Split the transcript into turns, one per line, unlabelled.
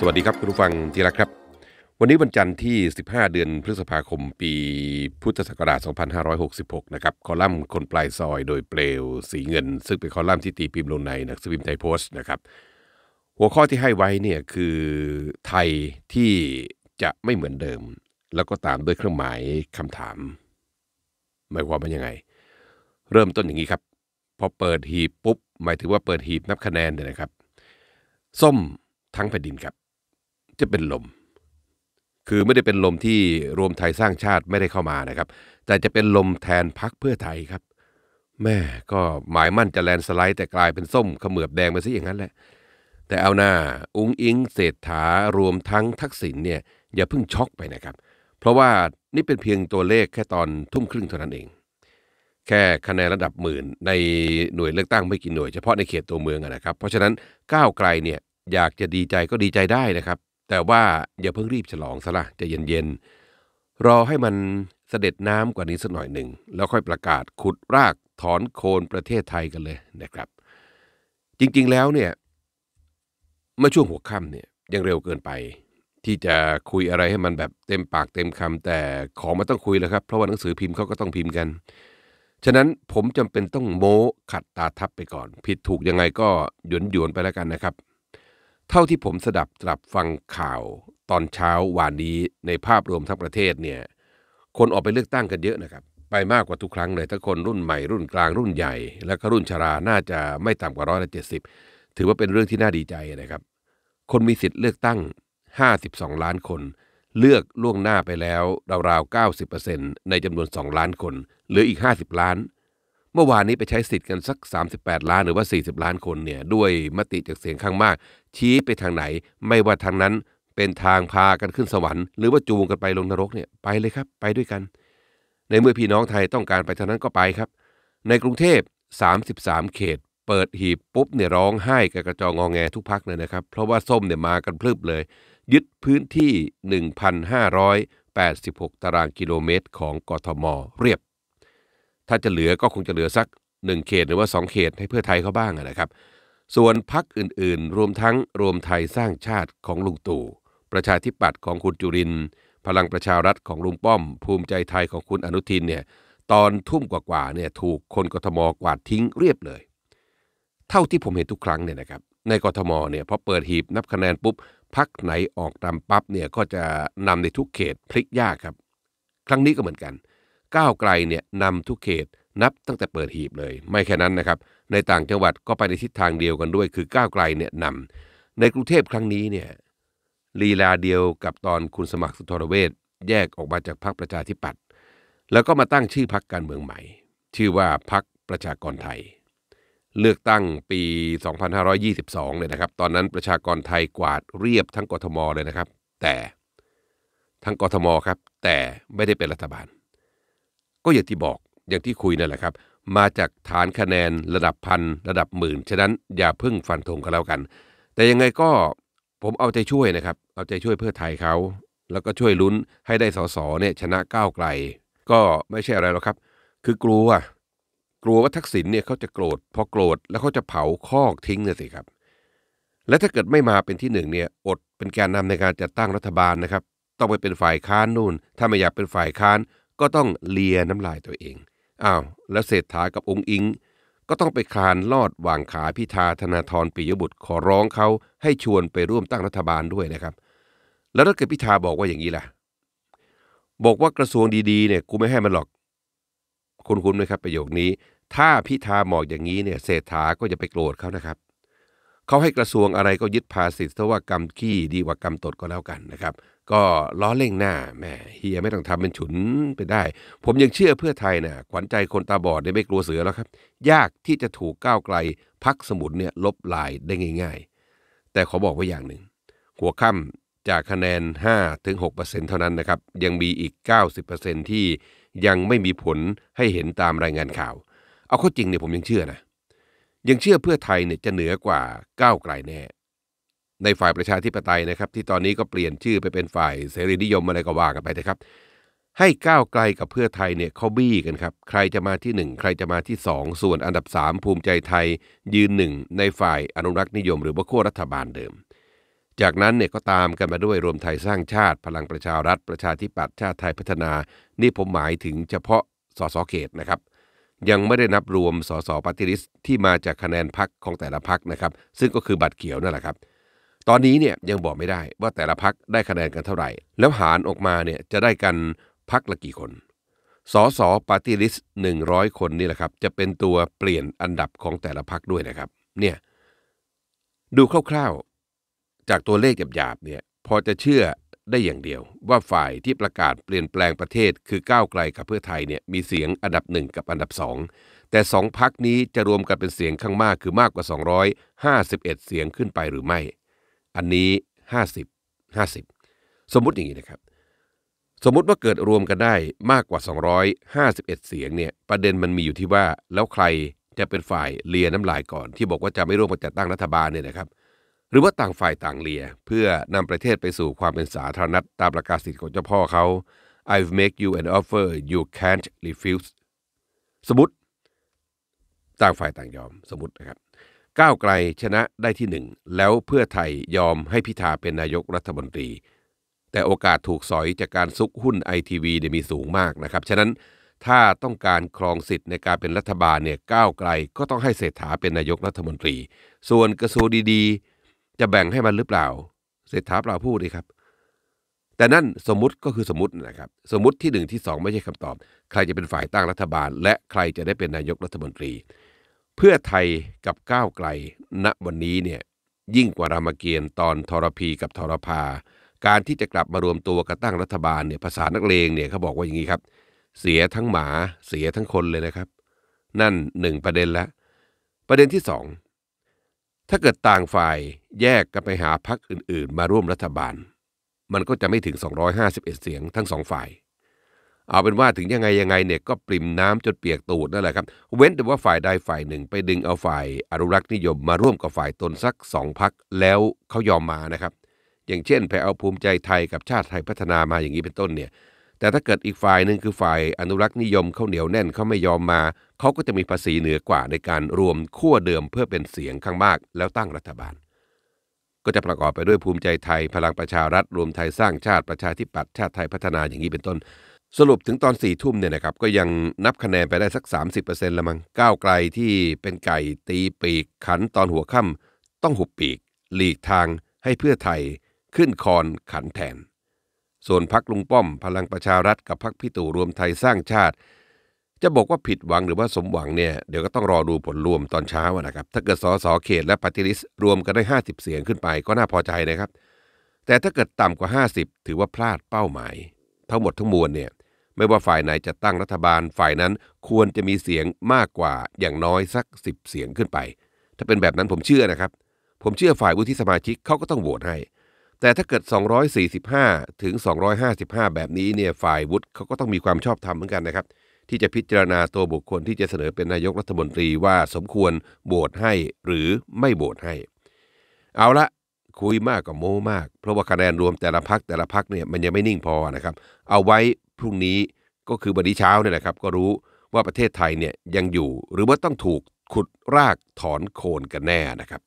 สวัสดีครับคุณผู้ฟังที่รักครับ วันนี้วันจันทร์ที่ 15 เดือนพฤษภาคมปีพุทธศักราช2566นะครับคอลัมน์คนปลายซอย โดยเปลวสีเงินซึ่งเป็นคอลัมน์ที่ตีพิมพ์ลงในหนังสือพิมพ์ไทยโพสต์นะครับหัวข้อที่ให้ไว้เนี่ยคือไทยที่จะไม่เหมือนเดิม แล้วก็ตามด้วยเครื่องหมายคำถามหมายความว่ายังไง เริ่มต้นอย่างนี้ครับ พอเปิดหีบปุ๊บหมายถึงว่าเปิดหีบนับคะแนนเนี่ยนะครับส้มทั้งแผ่นดินครับจะเป็นลม คือไม่ได้เป็นลมที่รวมไทยสร้างชาติไม่ได้เข้ามานะครับ แต่จะเป็นลมแทนพักเพื่อไทยครับ แม่ก็หมายมั่นจะแลนสไลด์แต่กลายเป็นส้มขมือบแดงไปซะอย่างนั้นแหละ แต่เอาหน้า อุ้งอิง เศรษฐารวมทั้งทักษิณเนี่ยอย่าเพิ่งช็อกไปนะครับ เพราะว่านี่เป็นเพียงตัวเลขแค่ตอนทุ่มครึ่งเท่านั้นเอง แค่คะแนนระดับหมื่นในหน่วยเลือกตั้งไม่กี่หน่วยเฉพาะในเขตตัวเมืองนะครับ เพราะฉะนั้นก้าวไกลเนี่ยอยากจะดีใจก็ดีใจได้นะครับแต่ว่าอย่าเพิ่งรีบฉลองซะละจะเย็นๆรอให้มันเสด็จน้ำกว่านี้สักหน่อยหนึ่ง แล้วค่อยประกาศขุดรากถอนโคนประเทศไทยกันเลยนะครับ จริงๆแล้วเนี่ยเมื่อช่วงหัวค่ำเนี่ยยังเร็วเกินไป ที่จะคุยอะไรให้มันแบบเต็มปากเต็มคำแต่ของมันต้องคุยแล้วครับเพราะว่าหนังสือพิมพ์เขาก็ต้องพิมพ์กัน ฉะนั้นผมจำเป็นต้องโม้ขัดตาทับไปก่อน ผิดถูกยังไงก็หยวนหยวนไปแล้วกันนะครับเท่าที่ผมสดับตรับฟังข่าวตอนเช้าวานนี้ในภาพรวมทั้งประเทศเนี่ยคนออกไปเลือกตั้งกันเยอะนะครับ ไปมากกว่าทุกครั้งเลยทั้งคนรุ่นใหม่รุ่นกลางรุ่นใหญ่ และก็รุ่นชาราน่าจะไม่ต่ำกว่าร้อยละเจ็ดสิบถือว่าเป็นเรื่องที่น่าดีใจนะครับ คนมีสิทธิ์เลือกตั้ง 52 ล้านคน เลือกล่วงหน้าไปแล้วราวๆ90%ในจำนวน 2 ล้านคนเหลืออีก 50 ล้านเมื่อวานนี้ไปใช้สิทธิ์กันสัก 38 ล้านหรือว่า 40 ล้านคนเนี่ยด้วยมติจากเสียงข้างมาก ชี้ไปทางไหน ไม่ว่าทางนั้นเป็นทางพากันขึ้นสวรรค์ หรือว่าจูงกันไปลงนรกเนี่ยไปเลยครับ ไปด้วยกัน ในเมื่อพี่น้องไทยต้องการไปทางนั้นก็ไปครับ ในกรุงเทพ 33 เขต เปิดหีบปุ๊บเนี่ยร้องไห้กับกระจองงอแงทุกพักเลยนะครับ เพราะว่าส้มเนี่ยมากันพลึบเลย ยึดพื้นที่ 1,586 ตารางกิโลเมตรของกทม เรียบถ้าจะเหลือก็คงจะเหลือสัก1เขตหรือว่า2 เขต ให้เพื่อไทยเขาบ้างนะครับ ส่วนพักอื่นๆ รวมทั้งรวมไทยสร้างชาติของลุงตู่ประชาธิปัตย์ของคุณจุรินพลังประชารัฐของลุงป้อมภูมิใจไทยของคุณอนุทินเนี่ยตอนทุ่มกว่าๆเนี่ยถูกคนกทมกวาดทิ้งเรียบเลย เท่าที่ผมเห็นทุกครั้งเนี่ยนะครับในกทมเนี่ยพอเปิดหีบนับคะแนนปุ๊บพักไหนออกนำปั๊บเนี่ยก็จะนำในทุกเขตพลิกยากครับ ครั้งนี้ก็เหมือนกันก้าวไกลเนี่ยนำทุกเขตนับตั้งแต่เปิดหีบเลย ไม่แค่นั้นนะครับในต่างจังหวัดก็ไปในทิศทางเดียวกันด้วย คือก้าวไกลเนี่ยนำในกรุงเทพครั้งนี้เนี่ยลีลาเดียวกับตอนคุณสมัครสุทรเวชแยกออกมาจากพรรคประชาธิปัตย์แล้วก็มาตั้งชื่อพรรคการเมืองใหม่ ชื่อว่าพรรคประชากรไทย เลือกตั้งปี 2522เลยนะครับตอนนั้นประชากรไทยกวาด เรียบทั้งกทมเลยนะครับ แต่ทั้งกทมครับแต่ไม่ได้เป็นรัฐบาลก็อย่างที่บอกอย่างที่คุยนั่นแหละครับ มาจากฐานคะแนนระดับพันระดับหมื่น ฉะนั้นอย่าพึ่งฟันธงกันแล้วกัน แต่ยังไงก็ผมเอาใจช่วยนะครับเอาใจช่วยเพื่อไทยเขาแล้วก็ช่วยลุ้นให้ได้สสเนี่ยชนะก้าวไกล ก็ไม่ใช่อะไรหรอกครับ คือกลัวกลัวว่าทักษิณเนี่ยเขาจะโกรธพอโกรธแล้วเขาจะเผาคอกทิ้งนะสิครับและถ้าเกิดไม่มาเป็นที่หนึ่งเนี่ยอดเป็นแกนนำในการจัดตั้งรัฐบาลนะครับ ต้องไปเป็นฝ่ายค้านนู่น ถ้าไม่อยากเป็นฝ่ายค้านก็ต้องเลียน้ำลายตัวเอง อ้าว แล้วเศรษฐากับองค์อิง ก็ต้องไปคลานลอดวางขาพิธาธนาธรปิยบุตรขอร้องเขาให้ชวนไปร่วมตั้งรัฐบาลด้วยนะครับ แล้วถ้าเกิดพิธาบอกว่าอย่างนี้ล่ะ บอกว่ากระทรวงดีๆเนี่ยกูไม่ให้มันหรอก คุณคุณไหมครับ ประโยคนี้ ถ้าพิธาบอกอย่างนี้เนี่ย เศรษฐาก็จะไปโกรธเขานะครับ เขาให้กระทรวงอะไรก็ยึดภาษีเท่าว่ากรรมขี้ดีกว่ากรรมตดก็แล้วกันนะครับก็ล้อเล่งหน้าแม่เฮียไม่ต้องทำเป็นฉุนไปได้ ผมยังเชื่อเพื่อไทยนะ่ะขวัญใจคนตาบอดได้ไม่กลัวเสือแล้วครับยากที่จะถูกก้าวไกลพักสมุนเนี่ยลบลายได้ง่าย ๆ แต่ขอบอกไว้อย่างหนึ่งหัวค่ำจากคะแนน5-6%เท่านั้นนะครับยังมีอีก 90%ที่ยังไม่มีผลให้เห็นตามรายงานข่าว เอาข้อจริงเนี่ยผมยังเชื่อนะ ยังเชื่อเพื่อไทยเนี่ยจะเหนือกว่าก้าวไกลแน่ในฝ่ายประชาธิปไตยนะครับ ที่ตอนนี้ก็เปลี่ยนชื่อไปเป็นฝ่ายเสรีนิยมอะไรก็ว่ากันไปนะครับ ให้ก้าวไกลกับเพื่อไทยเนี่ยเขาบี้กันครับใครจะมาที่ 1 ใครจะมาที่ 2 ส่วนอันดับ 3 ภูมิใจไทยยืนหนึ่งในฝ่ายอนุรักษ์นิยม หรือว่าขั้วรัฐบาลเดิมจากนั้นเนี่ยก็ตามกันมาด้วยรวมไทยสร้างชาติ พลังประชารัฐประชาธิปัตย์ชาติไทยพัฒนา นี่ผมหมายถึงเฉพาะสสเขตนะครับ ยังไม่ได้นับรวมสสปฏิริษที่มาจากคะแนนพักของแต่ละพักนะครับ ซึ่งก็คือบัตรเขียวนั่นแหละครับตอนนี้เนี่ยยังบอกไม่ได้ว่าแต่ละพักได้คะแนนกันเท่าไหร่ แล้วหารออกมาเนี่ยจะได้กันพักละกี่คน สสปาร์ตี้ลิสต์หนึ่งร้อยคนนี่แหละครับ จะเป็นตัวเปลี่ยนอันดับของแต่ละพักด้วยนะครับ เนี่ยดูคร่าวๆ จากตัวเลขหยาบๆเนี่ยพอจะเชื่อได้อย่างเดียวว่าฝ่ายที่ประกาศเปลี่ยนแปลงประเทศคือก้าวไกลกับเพื่อไทยเนี่ยมีเสียงอันดับหนึ่งกับอันดับสองแต่สองพักนี้จะรวมกันเป็นเสียงข้างมากคือมากกว่า 251 เสียงขึ้นไปหรือไม่อันนี้50 50 สมมุติอย่างนี้นะครับ สมมุติว่าเกิดรวมกันได้มากกว่า 251 เสียงเนี่ยประเด็นมันมีอยู่ที่ว่าแล้วใครจะเป็นฝ่ายเลียน้ำลายก่อน ที่บอกว่าจะไม่ร่วมกันจัดตั้งรัฐบาลเนี่ยนะครับ หรือว่าต่างฝ่ายต่างเลีย เพื่อนำประเทศไปสู่ความเป็นสาธารณรัฐ ตามประกาศสิทธิ์ของเจ้าพ่อเขา I've make you an offer you can't refuse สมมติต่างฝ่ายต่างยอมสมมตินะครับก้าวไกล ชนะได้ที่หนึ่งแล้วเพื่อไทยยอมให้พิธาเป็นนายกรัฐมนตรี แต่โอกาสถูกสอยจากการซุกหุ้นไอทีวีเนี่ยมีสูงมากนะครับฉะนั้นถ้าต้องการครองสิทธิ์ในการเป็นรัฐบาลเนี่ยก้าวไกลก็ต้องให้เศรษฐาเป็นนายกรัฐมนตรี ส่วนกระทรวงดีๆ จะแบ่งให้มันหรือเปล่าเศรษฐาเปล่าพูดดีครับ แต่นั่นสมมติก็คือสมมตินะครับสมมติที่หนึ่งที่สองไม่ใช่คำตอบ ใครจะเป็นฝ่ายตั้งรัฐบาล และใครจะได้เป็นนายกรัฐมนตรีเพื่อไทยกับก้าวไกล ณ วันนี้เนี่ยยิ่งกว่ารามเกียรติ์ตอนทรพีกับทรพา การที่จะกลับมารวมตัวกันตั้งรัฐบาลเนี่ยภาษานักเลงเนี่ยเขาบอกว่าอย่างนี้ครับ เสียทั้งหมาเสียทั้งคนเลยนะครับ นั่นหนึ่งประเด็นละประเด็นที่สองถ้าเกิดต่างฝ่ายแยกกันไปหาพรรคอื่น ๆ มาร่วมรัฐบาล มันก็จะไม่ถึง 251 เสียงทั้งสองฝ่ายเอาเป็นว่าถึงยังไงยังไงเนี่ยก็ปริ่มน้ำจนเปียกตูดนั่นแหละครับ เว้นแต่ว่าฝ่ายใดฝ่ายหนึ่ง ไปดึงเอาฝ่ายอนุรักษ์นิยมมาร่วมกับฝ่ายตนสักสองพักแล้วเขายอมมานะครับ อย่างเช่นไปเอาภูมิใจไทยกับชาติไทยพัฒนามาอย่างนี้เป็นต้นเนี่ยแต่ถ้าเกิดอีกฝ่ายหนึ่งคือฝ่ายอนุรักษ์นิยมเขาเหนียวแน่นเขาไม่ยอมมา เขาก็จะมีภาษีเหนือกว่า ในการรวมขั้วเดิมเพื่อเป็นเสียงข้างมากแล้วตั้งรัฐบาล ก็จะประกอบไปด้วยภูมิใจไทยพลังประชารัฐรวมไทยสร้างชาติประชาธิปัตย์ชาติไทยพัฒนาอย่างนี้เป็นต้นสรุปถึงตอนสี่ทุ่มเนี่ยนะครับก็ยังนับคะแนนไปได้สัก 30%ละมัง้งก้าวไกลที่เป็นไก่ตีปีกขันตอนหัวค่ำต้องหุบปีกหลีกทางให้เพื่อไทยขึ้นคอนขันแทน ส่วนพักลุงป้อม พลังประชารัฐกับพักพี่ตู่รวมไทยสร้างชาติ จะบอกว่าผิดหวังหรือว่าสมหวังเนี่ยเดี๋ยวก็ต้องรอดูผลรวมตอนเช้านะครับ ถ้าเกิดสสเขต และปฏิริษรวมกันได้ 50 เสียงขึ้นไป ก็น่าพอใจนะครับ แต่ถ้าเกิดต่ำกว่า 50 ถือว่าพลาดเป้าหมาย ทั้งหมดทั้งมวลเนี่ยไม่ว่าฝ่ายไหนจะตั้งรัฐบาลฝ่ายนั้นควรจะมีเสียงมากกว่าอย่างน้อยสักสิบเสียงขึ้นไป ถ้าเป็นแบบนั้นผมเชื่อนะครับ ผมเชื่อฝ่ายวุฒิสมาชิกเขาก็ต้องโหวตให้ แต่ถ้าเกิด 245ถึง255 แบบนี้เนี่ยฝ่ายวุฒิเขาก็ต้องมีความชอบธรรมเหมือนกันนะครับ ที่จะพิจารณาตัวบุคคลที่จะเสนอเป็นนายกรัฐมนตรีว่าสมควรโหวตให้หรือไม่โหวตให้ เอาละคุยมากกับโม้มากเพราะว่าคะแนนรวมแต่ละพักแต่ละพักเนี่ยมันยังไม่นิ่งพอนะครับเอาไว้พรุ่งนี้ก็คือวันนี้เช้าเนี่ยแหละครับ ก็รู้ว่าประเทศไทยเนี่ยยังอยู่หรือว่าต้องถูกขุดรากถอนโคนกันแน่นะครับ